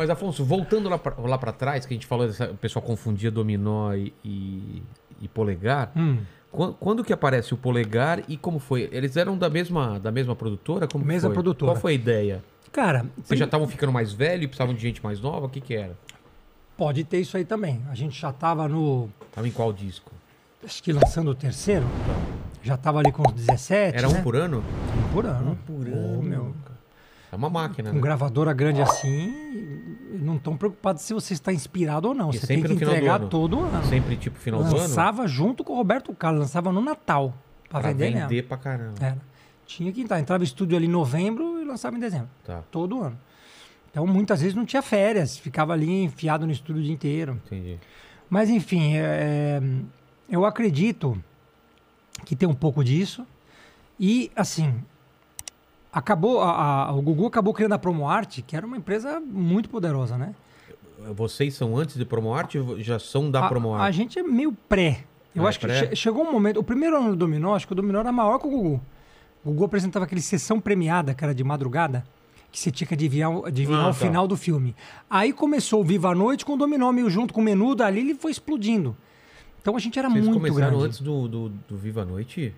Mas, Afonso, voltando lá para trás, que a gente falou, dessa, o pessoal confundia dominó e, e, e polegar. Hum. Quando, quando, que aparece o polegar e como foi? Eles eram da mesma, da mesma produtora? Como mesma foi? produtora. Qual foi a ideia? Cara, vocês já estavam ficando mais velhos, precisavam de gente mais nova? O que, que era? Pode ter isso aí também. A gente já tava no. Tava em qual disco? Acho que lançando o terceiro. Já tava ali com os 17. Era um né? por ano? Um por ano. Um por ano. Oh, meu. Cara. É uma máquina. Com né? gravadora grande assim, não estão preocupados se você está inspirado ou não. E você tem que entregar todo ano. Sempre tipo final lançava do ano. Lançava junto com o Roberto Carlos, lançava no Natal. Pra, pra vender, vender mesmo. pra caramba. Era. Tinha que entrar. Entrava estúdio ali em novembro e lançava em dezembro. Tá. Todo ano. Então muitas vezes não tinha férias, ficava ali enfiado no estúdio o dia inteiro. Entendi. Mas enfim, é, é eu acredito que tem um pouco disso. E assim, acabou a, a, o Gugu acabou criando a Promoarte, que era uma empresa muito poderosa, né? Vocês são antes de Promoarte ou já são da Promoarte? A gente é meio pré. Eu ah, é acho pré? que che chegou um momento. O primeiro ano do Dominó, acho que o Dominó era maior que o Gugu. O Gugu apresentava aquele sessão premiada, que era de madrugada, que você tinha que adivinhar, adivinhar ah, o tá. final do filme. Aí começou o Viva a Noite com o Dominó, meio junto com o Menudo, ali ele foi explodindo. Então a gente era Vocês muito grande. Vocês começaram antes do, do, do Viva a Noite?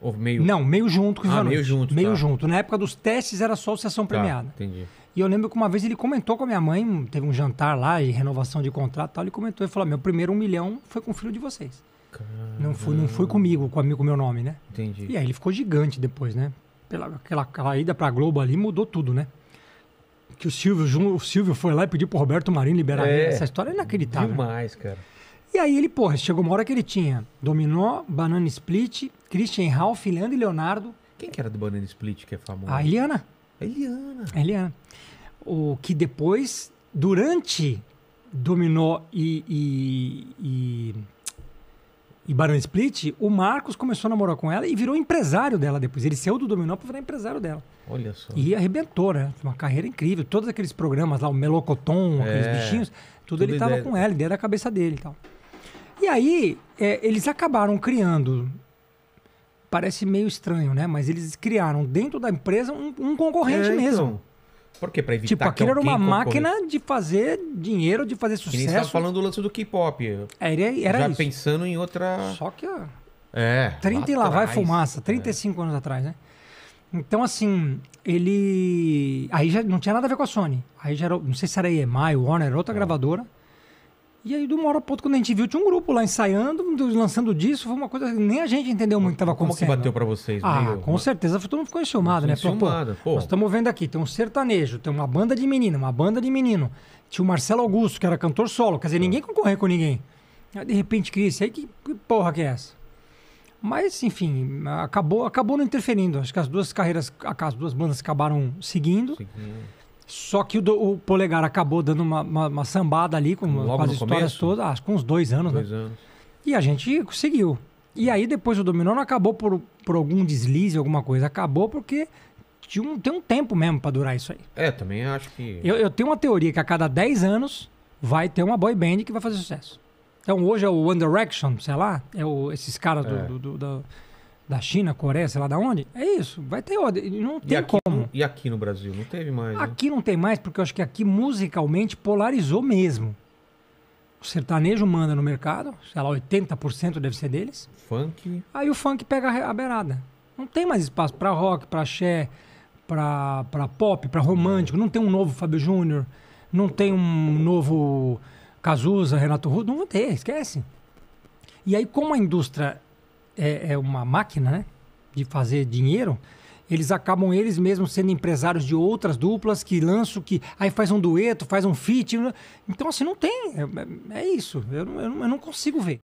Ou meio... Não, meio junto com os ah, meio junto. Meio tá. junto. Na época dos testes era só sessão tá, premiada. Tá, entendi. E eu lembro que uma vez ele comentou com a minha mãe, teve um jantar lá de renovação de contrato e tal, ele comentou e falou: meu primeiro um milhão foi com o filho de vocês. Não foi, não foi comigo, com o meu nome, né? Entendi. E aí ele ficou gigante depois, né? Pela, aquela, aquela ida pra Globo ali mudou tudo, né? Que o Silvio, o Silvio foi lá e pediu pro Roberto Marinho liberar é. ele. Essa história é inacreditável. Demais, cara. E aí ele, porra, chegou uma hora que ele tinha Dominó, Banana Split, Christian Ralph, Leandro e Leonardo. Quem que era do Banana Split que é famoso? A Eliana. A Eliana. A Eliana. O que depois, durante Dominó e, e, e, e Banana Split, o Marcos começou a namorar com ela e virou empresário dela depois. Ele saiu do Dominó para virar empresário dela. Olha só. E arrebentou, né? Uma carreira incrível. Todos aqueles programas lá, o Melocoton, aqueles é. bichinhos tudo, ele estava com ela, dentro da cabeça dele e tal. E aí, é, eles acabaram criando. Parece meio estranho, né? Mas eles criaram dentro da empresa um, um concorrente é, então. mesmo. Então. Por quê? Pra evitar tipo, aquilo era uma máquina de fazer dinheiro, de fazer sucesso. Ele estava falando do lance do K-pop. É, era, era Já isso. pensando em outra. Só que. É. 30 lá e lá atrás, vai fumaça, 35 é. anos atrás, né? Então, assim, ele. Aí já não tinha nada a ver com a Sony. Aí já era, não sei se era EMI, Warner, outra é. gravadora. E aí, de moro ponto quando a gente viu, tinha um grupo lá ensaiando, lançando disso, foi uma coisa que nem a gente entendeu muito o que estava acontecendo. Como que bateu para vocês? Ah, meio... com certeza, todo mundo ficou enciumado, né? Enciumado, pô, pô. Nós estamos vendo aqui, tem um sertanejo, tem uma banda de menina, uma banda de menino. Tinha o Marcelo Augusto, que era cantor solo, quer dizer, é. ninguém concorria com ninguém. Aí, de repente, Cris, aí que, que porra que é essa? Mas, enfim, acabou, acabou não interferindo. Acho que as duas carreiras, as duas bandas acabaram seguindo. seguindo. Só que o, do, o, Polegar acabou dando uma, uma, uma sambada ali com Logo as histórias todas, ah, com uns dois anos, né? dois né? anos. E a gente conseguiu E aí depois o Dominó não acabou por, por algum deslize, alguma coisa. Acabou porque tinha um, tem um tempo mesmo para durar isso aí. É, também acho que. Eu, eu tenho uma teoria que a cada 10 anos vai ter uma boy band que vai fazer sucesso. Então hoje é o One Direction, sei lá, é o, esses caras do, é. do, do, do, da China, Coreia, sei lá da onde. É isso, vai ter ordem, não tem e aqui, como. No, e aqui no Brasil, não teve mais? Né? Aqui né? não tem mais, porque eu acho que aqui musicalmente polarizou mesmo. O sertanejo manda no mercado, sei lá, 80% deve ser deles. Funk. Aí o funk pega a beirada. Não tem mais espaço para rock, para axé, para pop, para romântico. Não tem um novo Fábio Júnior, não tem um novo Cazuza, Renato Russo, não vão ter, esquece. E aí, como a indústria é, é uma máquina né, de fazer dinheiro, eles acabam eles mesmos sendo empresários de outras duplas que lançam, que aí faz um dueto, faz um feat. Né? Então, assim, não tem. É, é, é isso. Eu, eu, eu não consigo ver.